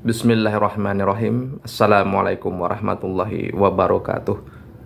Bismillahirrahmanirrahim Assalamualaikum warahmatullahi wabarakatuh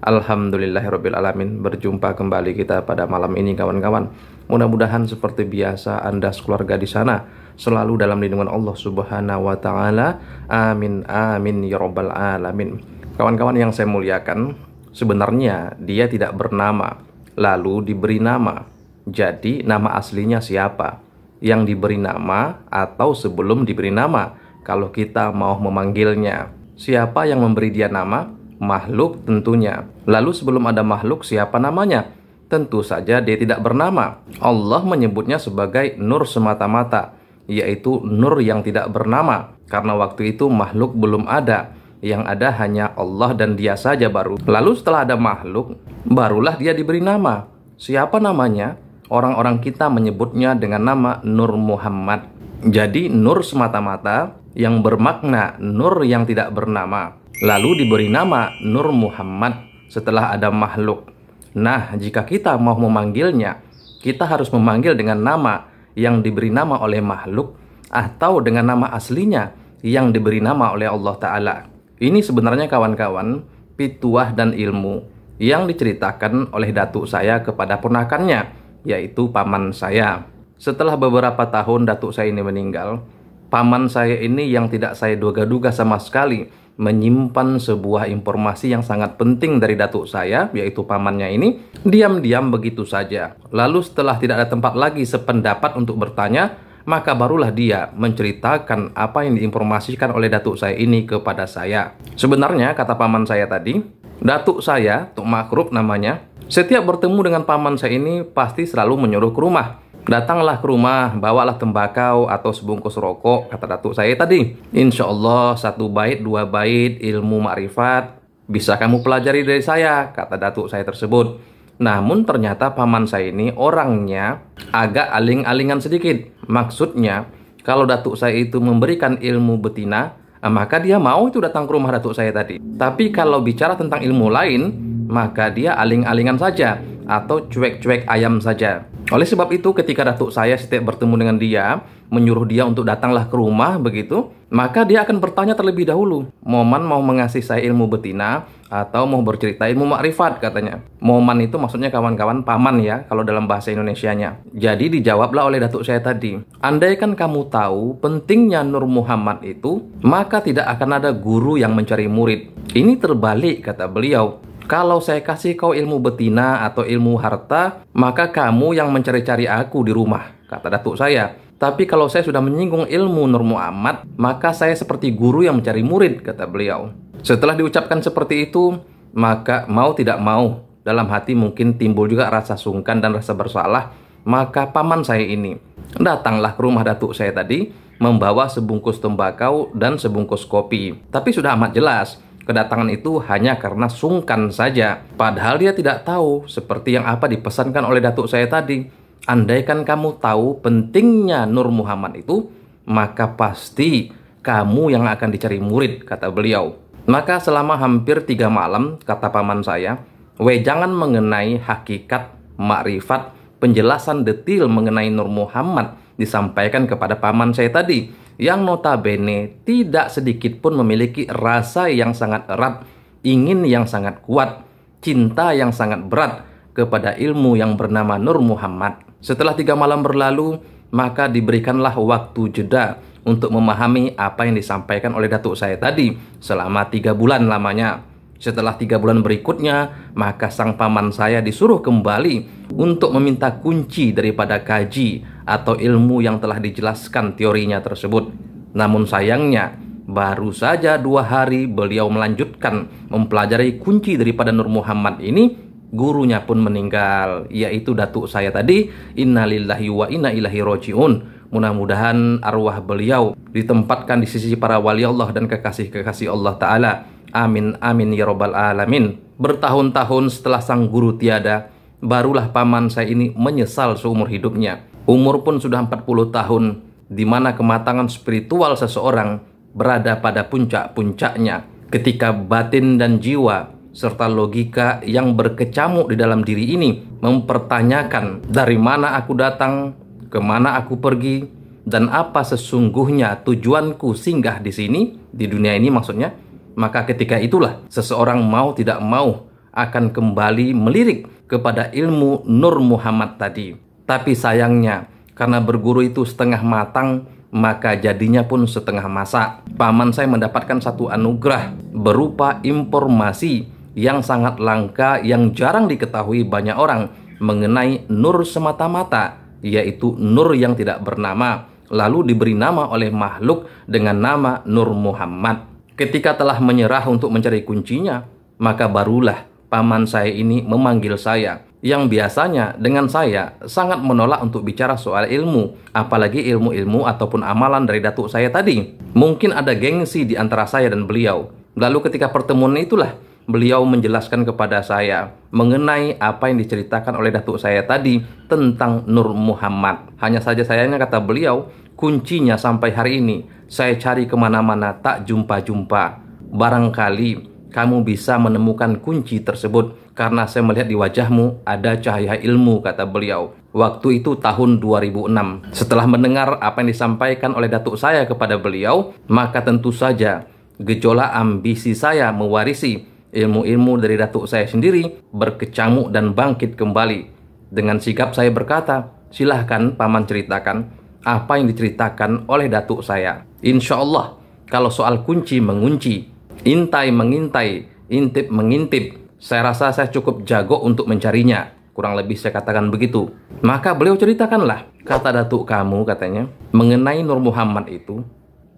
Alhamdulillahirrahmanirrahim. Berjumpa kembali kita pada malam ini kawan-kawan Mudah-mudahan seperti biasa Anda sekeluarga di sana Selalu dalam lindungan Allah subhanahu wa ta'ala Amin amin ya rabbal alamin Kawan-kawan yang saya muliakan Sebenarnya dia tidak bernama Lalu diberi nama Jadi nama aslinya siapa? Yang diberi nama atau sebelum diberi nama kalau kita mau memanggilnya. Siapa yang memberi dia nama? Makhluk tentunya. Lalu sebelum ada makhluk, siapa namanya? Tentu saja dia tidak bernama. Allah menyebutnya sebagai nur semata-mata, yaitu nur yang tidak bernama. Karena waktu itu makhluk belum ada, yang ada hanya Allah dan dia saja baru. Lalu setelah ada makhluk, barulah dia diberi nama. Siapa namanya? Orang-orang kita menyebutnya dengan nama Nur Muhammad. Jadi nur semata-mata yang bermakna nur yang tidak bernama. Lalu diberi nama Nur Muhammad setelah ada makhluk. Nah, jika kita mau memanggilnya, kita harus memanggil dengan nama yang diberi nama oleh makhluk atau dengan nama aslinya yang diberi nama oleh Allah Ta'ala. Ini sebenarnya kawan-kawan pituah dan ilmu yang diceritakan oleh datuk saya kepada ponakannya, yaitu paman saya. Setelah beberapa tahun datuk saya ini meninggal, paman saya ini yang tidak saya duga-duga sama sekali menyimpan sebuah informasi yang sangat penting dari datuk saya, yaitu pamannya ini, diam-diam begitu saja. Lalu setelah tidak ada tempat lagi sependapat untuk bertanya, maka barulah dia menceritakan apa yang diinformasikan oleh datuk saya ini kepada saya. Sebenarnya, kata paman saya tadi, datuk saya, Tuk Makrub namanya, setiap bertemu dengan paman saya ini pasti selalu menyuruh ke rumah. Datanglah ke rumah, bawalah tembakau atau sebungkus rokok, kata datuk saya tadi. Insya Allah satu bait, dua bait, ilmu makrifat, bisa kamu pelajari dari saya, kata datuk saya tersebut. Namun ternyata paman saya ini orangnya agak aling-alingan sedikit. Maksudnya, kalau datuk saya itu memberikan ilmu betina, eh, maka dia mau itu datang ke rumah datuk saya tadi. Tapi kalau bicara tentang ilmu lain, maka dia aling-alingan saja atau cuek-cuek ayam saja. Oleh sebab itu ketika datuk saya setiap bertemu dengan dia, menyuruh dia untuk datanglah ke rumah begitu, maka dia akan bertanya terlebih dahulu, Moman mau mengasih saya ilmu betina atau mau bercerita ilmu makrifat katanya. Moman itu maksudnya kawan-kawan paman ya kalau dalam bahasa Indonesia-nya. Jadi dijawablah oleh datuk saya tadi, andai kan kamu tahu pentingnya Nur Muhammad itu, maka tidak akan ada guru yang mencari murid. Ini terbalik kata beliau. Kalau saya kasih kau ilmu betina atau ilmu harta, maka kamu yang mencari-cari aku di rumah, kata datuk saya. Tapi kalau saya sudah menyinggung ilmu Nur Muhammad, maka saya seperti guru yang mencari murid, kata beliau. Setelah diucapkan seperti itu, maka mau tidak mau, dalam hati mungkin timbul juga rasa sungkan dan rasa bersalah, maka paman saya ini datanglah ke rumah datuk saya tadi, membawa sebungkus tembakau dan sebungkus kopi. Tapi sudah amat jelas, kedatangan itu hanya karena sungkan saja. Padahal dia tidak tahu, seperti yang apa dipesankan oleh datuk saya tadi. Andaikan kamu tahu pentingnya Nur Muhammad itu, maka pasti kamu yang akan dicari murid, kata beliau. Maka selama hampir tiga malam, kata paman saya, wejangan mengenai hakikat, makrifat, penjelasan detil mengenai Nur Muhammad disampaikan kepada paman saya tadi yang notabene tidak sedikit pun memiliki rasa yang sangat erat, ingin yang sangat kuat, cinta yang sangat berat kepada ilmu yang bernama Nur Muhammad. Setelah tiga malam berlalu, maka diberikanlah waktu jeda untuk memahami apa yang disampaikan oleh datuk saya tadi selama tiga bulan lamanya. Setelah tiga bulan berikutnya, maka sang paman saya disuruh kembali untuk meminta kunci daripada kaji atau ilmu yang telah dijelaskan teorinya tersebut. Namun sayangnya, baru saja dua hari beliau melanjutkan mempelajari kunci daripada Nur Muhammad ini, gurunya pun meninggal, yaitu datuk saya tadi, innalillahi wa inna ilahi roji'un. Mudah-mudahan arwah beliau ditempatkan di sisi para wali Allah dan kekasih-kekasih Allah Ta'ala. Amin, amin, ya robbal alamin. Bertahun-tahun setelah sang guru tiada, barulah paman saya ini menyesal seumur hidupnya Umur pun sudah 40 tahun di mana kematangan spiritual seseorang berada pada puncak-puncaknya ketika batin dan jiwa serta logika yang berkecamuk di dalam diri ini mempertanyakan dari mana aku datang, kemana aku pergi, dan apa sesungguhnya tujuanku singgah di sini, di dunia ini maksudnya, maka ketika itulah seseorang mau tidak mau akan kembali melirik kepada ilmu Nur Muhammad tadi. Tapi sayangnya, karena berguru itu setengah matang, maka jadinya pun setengah masak. Paman saya mendapatkan satu anugerah berupa informasi yang sangat langka yang jarang diketahui banyak orang mengenai nur semata-mata, yaitu nur yang tidak bernama, lalu diberi nama oleh makhluk dengan nama Nur Muhammad. Ketika telah menyerah untuk mencari kuncinya, maka barulah paman saya ini memanggil saya yang biasanya dengan saya sangat menolak untuk bicara soal ilmu, apalagi ilmu-ilmu ataupun amalan dari datuk saya tadi. Mungkin ada gengsi di antara saya dan beliau. Lalu ketika pertemuan itulah beliau menjelaskan kepada saya mengenai apa yang diceritakan oleh datuk saya tadi tentang Nur Muhammad. Hanya saja sayangnya kata beliau, kuncinya sampai hari ini saya cari kemana-mana tak jumpa-jumpa. Barangkali kamu bisa menemukan kunci tersebut karena saya melihat di wajahmu ada cahaya ilmu, kata beliau. Waktu itu tahun 2006. Setelah mendengar apa yang disampaikan oleh datuk saya kepada beliau, maka tentu saja gejolak ambisi saya mewarisi ilmu-ilmu dari datuk saya sendiri berkecamuk dan bangkit kembali. Dengan sikap saya berkata, silahkan paman ceritakan apa yang diceritakan oleh datuk saya. Insya Allah, kalau soal kunci mengunci, intai mengintai, intip mengintip, saya rasa saya cukup jago untuk mencarinya. Kurang lebih saya katakan begitu. Maka beliau ceritakanlah, kata datuk kamu katanya, mengenai Nur Muhammad itu,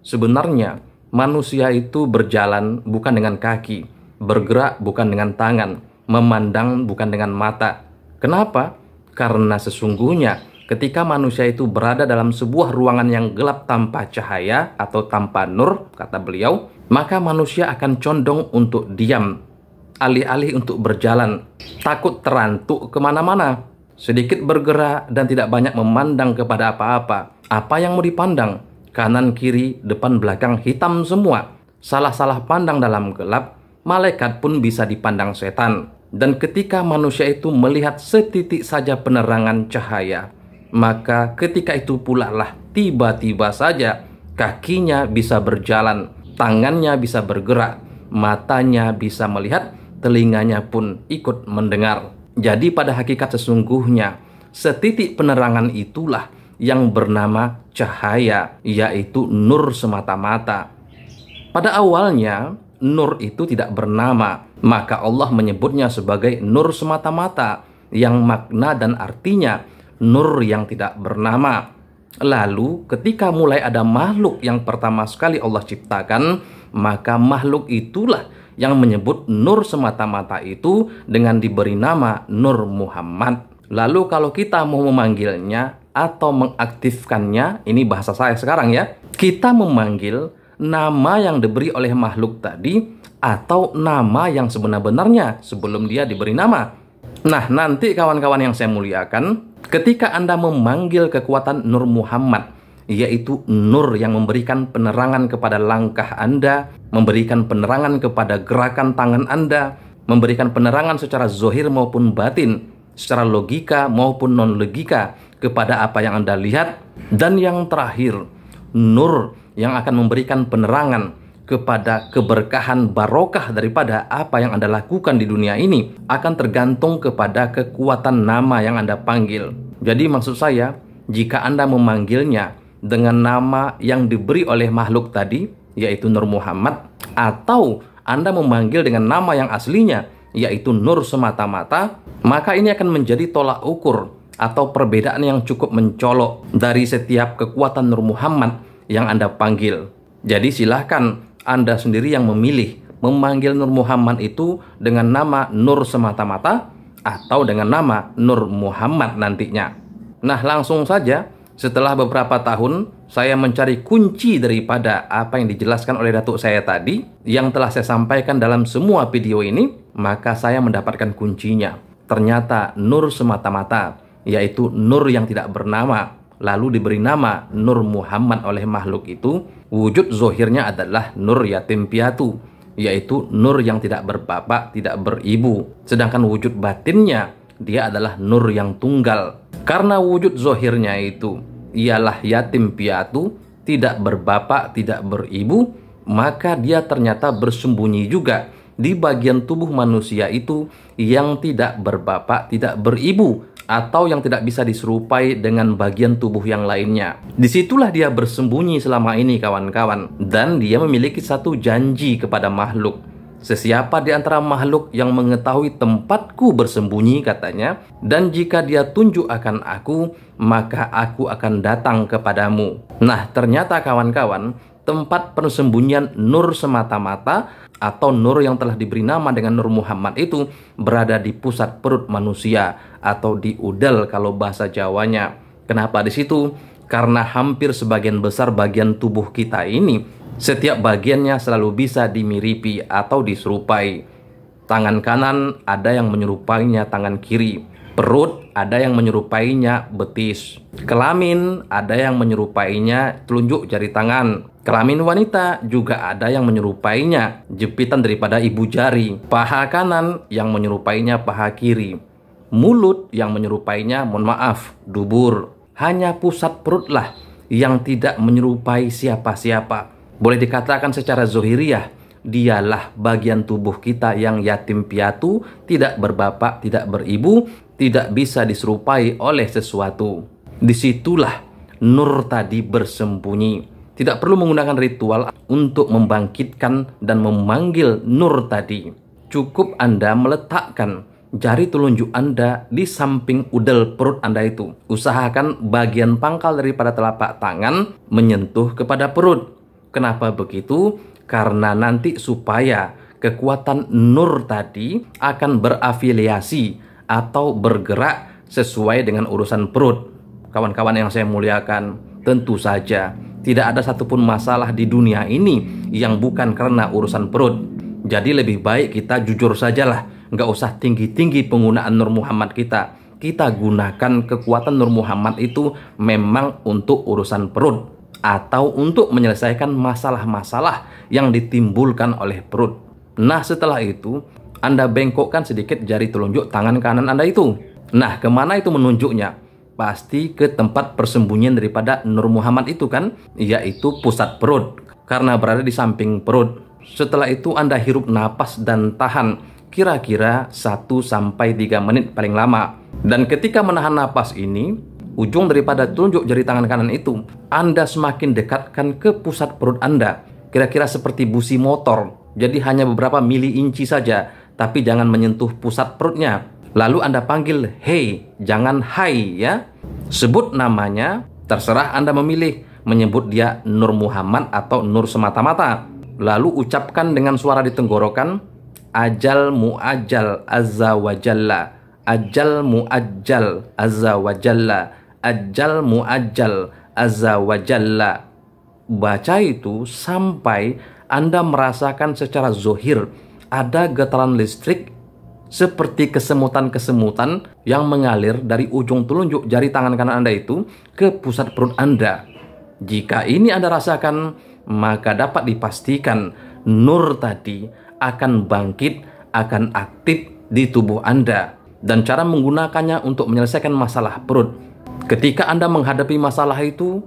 sebenarnya manusia itu berjalan bukan dengan kaki, bergerak bukan dengan tangan, memandang bukan dengan mata. Kenapa? Karena sesungguhnya ketika manusia itu berada dalam sebuah ruangan yang gelap tanpa cahaya atau tanpa nur, kata beliau, maka manusia akan condong untuk diam alih-alih untuk berjalan, takut terantuk kemana-mana, sedikit bergerak dan tidak banyak memandang kepada apa-apa. Apa yang mau dipandang? Kanan, kiri, depan, belakang, hitam semua. Salah-salah pandang dalam gelap, malaikat pun bisa dipandang setan. Dan ketika manusia itu melihat setitik saja penerangan cahaya, maka ketika itu pula lah tiba-tiba saja kakinya bisa berjalan, tangannya bisa bergerak, matanya bisa melihat, telinganya pun ikut mendengar. Jadi pada hakikat sesungguhnya, setitik penerangan itulah yang bernama cahaya, yaitu nur semata-mata. Pada awalnya, nur itu tidak bernama, maka Allah menyebutnya sebagai nur semata-mata yang makna dan artinya nur yang tidak bernama. Lalu, ketika mulai ada makhluk yang pertama sekali Allah ciptakan, maka makhluk itulah yang menyebut nur semata-mata itu dengan diberi nama Nur Muhammad. Lalu kalau kita mau memanggilnya atau mengaktifkannya, ini bahasa saya sekarang ya, kita memanggil nama yang diberi oleh makhluk tadi atau nama yang sebenar-benarnya sebelum dia diberi nama. Nah, nanti kawan-kawan yang saya muliakan, ketika Anda memanggil kekuatan Nur Muhammad yaitu nur yang memberikan penerangan kepada langkah Anda, memberikan penerangan kepada gerakan tangan Anda, memberikan penerangan secara zohir maupun batin, secara logika maupun non-logika kepada apa yang Anda lihat. Dan yang terakhir, nur yang akan memberikan penerangan kepada keberkahan barokah daripada apa yang Anda lakukan di dunia ini akan tergantung kepada kekuatan nama yang Anda panggil. Jadi maksud saya, jika Anda memanggilnya dengan nama yang diberi oleh makhluk tadi, yaitu Nur Muhammad, atau Anda memanggil dengan nama yang aslinya, yaitu Nur semata-mata, maka ini akan menjadi tolak ukur atau perbedaan yang cukup mencolok dari setiap kekuatan Nur Muhammad yang Anda panggil. Jadi silahkan Anda sendiri yang memilih memanggil Nur Muhammad itu dengan nama Nur semata-mata atau dengan nama Nur Muhammad nantinya. Nah, langsung saja setelah beberapa tahun, saya mencari kunci daripada apa yang dijelaskan oleh datuk saya tadi, yang telah saya sampaikan dalam semua video ini, maka saya mendapatkan kuncinya. Ternyata nur semata-mata, yaitu nur yang tidak bernama, lalu diberi nama Nur Muhammad oleh makhluk itu, wujud zohirnya adalah nur yatim piatu, yaitu nur yang tidak berbapak, tidak beribu. Sedangkan wujud batinnya dia adalah nur yang tunggal. Karena wujud zohirnya itu ialah yatim piatu, tidak berbapak, tidak beribu, maka dia ternyata bersembunyi juga di bagian tubuh manusia itu yang tidak berbapak, tidak beribu, atau yang tidak bisa diserupai dengan bagian tubuh yang lainnya. Disitulah dia bersembunyi selama ini, kawan-kawan, dan dia memiliki satu janji kepada makhluk Sesiapa di antara makhluk yang mengetahui tempatku bersembunyi katanya dan jika dia tunjuk akan aku maka aku akan datang kepadamu. Nah, ternyata kawan-kawan, tempat persembunyian nur semata-mata atau nur yang telah diberi nama dengan Nur Muhammad itu berada di pusat perut manusia atau di udal kalau bahasa Jawanya. Kenapa di situ? Karena hampir sebagian besar bagian tubuh kita ini setiap bagiannya selalu bisa dimiripi atau diserupai. Tangan kanan ada yang menyerupainya tangan kiri, perut ada yang menyerupainya betis, kelamin ada yang menyerupainya telunjuk jari tangan, Kelamin wanita juga ada yang menyerupainya, jepitan daripada ibu jari, paha kanan yang menyerupainya paha kiri, mulut yang menyerupainya, mohon maaf, dubur. Hanya pusat perutlah yang tidak menyerupai siapa-siapa. Boleh dikatakan secara zohiriah, dialah bagian tubuh kita yang yatim piatu, tidak berbapak, tidak beribu, tidak bisa diserupai oleh sesuatu. Disitulah nur tadi bersembunyi. Tidak perlu menggunakan ritual untuk membangkitkan dan memanggil nur tadi. Cukup Anda meletakkan jari telunjuk Anda di samping udel perut Anda itu. Usahakan bagian pangkal daripada telapak tangan menyentuh kepada perut Kenapa begitu? Karena nanti supaya kekuatan nur tadi akan berafiliasi atau bergerak sesuai dengan urusan perut. Kawan-kawan yang saya muliakan, tentu saja tidak ada satupun masalah di dunia ini yang bukan karena urusan perut. Jadi lebih baik kita jujur sajalah, nggak usah tinggi-tinggi penggunaan Nur Muhammad kita. Kita gunakan kekuatan Nur Muhammad itu memang untuk urusan perut atau untuk menyelesaikan masalah-masalah yang ditimbulkan oleh perut. Nah, setelah itu, Anda bengkokkan sedikit jari telunjuk tangan kanan Anda itu. Nah, kemana itu menunjuknya? Pasti ke tempat persembunyian daripada Nur Muhammad itu kan, yaitu pusat perut, karena berada di samping perut. Setelah itu Anda hirup napas dan tahan kira-kira 1 3 menit paling lama. Dan ketika menahan napas ini, ujung daripada telunjuk jari tangan kanan itu Anda semakin dekatkan ke pusat perut Anda kira-kira seperti busi motor jadi hanya beberapa mili inci saja tapi jangan menyentuh pusat perutnya lalu Anda panggil hey jangan hai ya sebut namanya terserah Anda memilih menyebut dia Nur Muhammad atau Nur semata-mata lalu ucapkan dengan suara di tenggorokan ajal muajal azza wa jalla ajal muajal azza wa jalla ajal muajal azza wajalla baca itu sampai Anda merasakan secara zohir ada getaran listrik seperti kesemutan-kesemutan yang mengalir dari ujung telunjuk jari tangan kanan Anda itu ke pusat perut Anda. Jika ini Anda rasakan, maka dapat dipastikan nur tadi akan bangkit, akan aktif di tubuh Anda. Dan cara menggunakannya untuk menyelesaikan masalah perut Ketika Anda menghadapi masalah itu,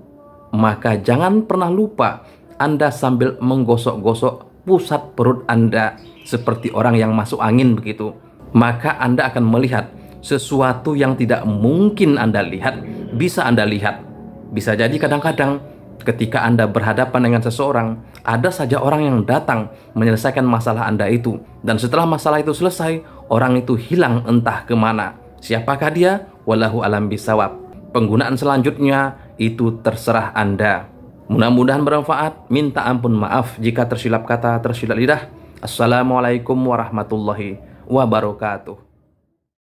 maka jangan pernah lupa Anda sambil menggosok-gosok pusat perut Anda seperti orang yang masuk angin begitu. Maka Anda akan melihat sesuatu yang tidak mungkin Anda lihat, bisa Anda lihat. Bisa jadi kadang-kadang ketika Anda berhadapan dengan seseorang, ada saja orang yang datang menyelesaikan masalah Anda itu. Dan setelah masalah itu selesai, orang itu hilang entah kemana. Siapakah dia? Wallahu alam bisawab. Penggunaan selanjutnya itu terserah Anda. Mudah-mudahan bermanfaat. Minta ampun maaf jika tersilap kata, tersilap lidah. Assalamualaikum warahmatullahi wabarakatuh.